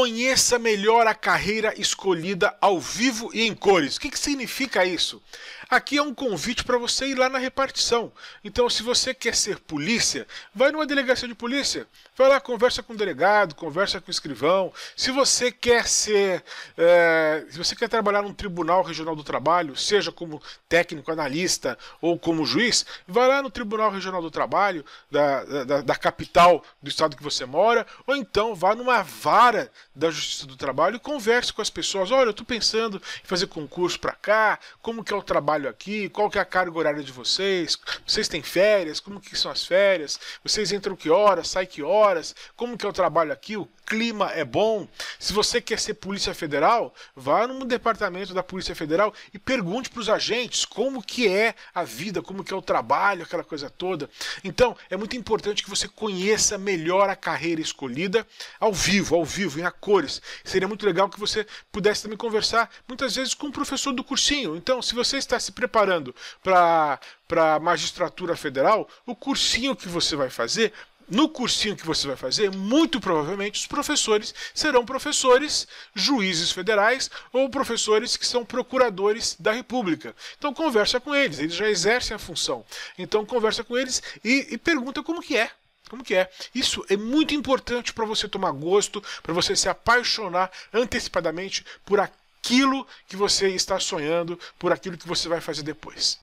Conheça melhor a carreira escolhida ao vivo e em cores. O que, que significa isso? Aqui é um convite para você ir lá na repartição. Então, se você quer ser polícia, vai numa delegacia de polícia. Vai lá, conversa com o delegado, conversa com o escrivão. Se você quer ser. É, se você quer trabalhar num tribunal regional do trabalho, seja como técnico, analista ou como juiz, vai lá no Tribunal Regional do Trabalho da, da, da capital do estado que você mora, ou então vá numa vara da Justiça do Trabalho e converse com as pessoas. Olha, eu estou pensando em fazer concurso para cá, como que é o trabalho aqui, qual que é a carga horária de vocês, vocês têm férias, como que são as férias, vocês entram que horas, saem que horas, como que é o trabalho aqui, o clima é bom. Se você quer ser Polícia Federal, vá no departamento da Polícia Federal e pergunte para os agentes como que é a vida, como que é o trabalho, aquela coisa toda. Então, é muito importante que você conheça melhor a carreira escolhida ao vivo, ao vivo, em cores. Seria muito legal que você pudesse também conversar muitas vezes com o professor do cursinho. Então, se você está se preparando para a magistratura federal, o cursinho que você vai fazer no cursinho que você vai fazer, muito provavelmente os professores serão professores juízes federais ou professores que são procuradores da República. Então conversa com eles, eles já exercem a função. Então conversa com eles e, e pergunta como que é como que é. Isso é muito importante para você tomar gosto, para você se apaixonar antecipadamente por aquilo que você está sonhando, por aquilo que você vai fazer depois.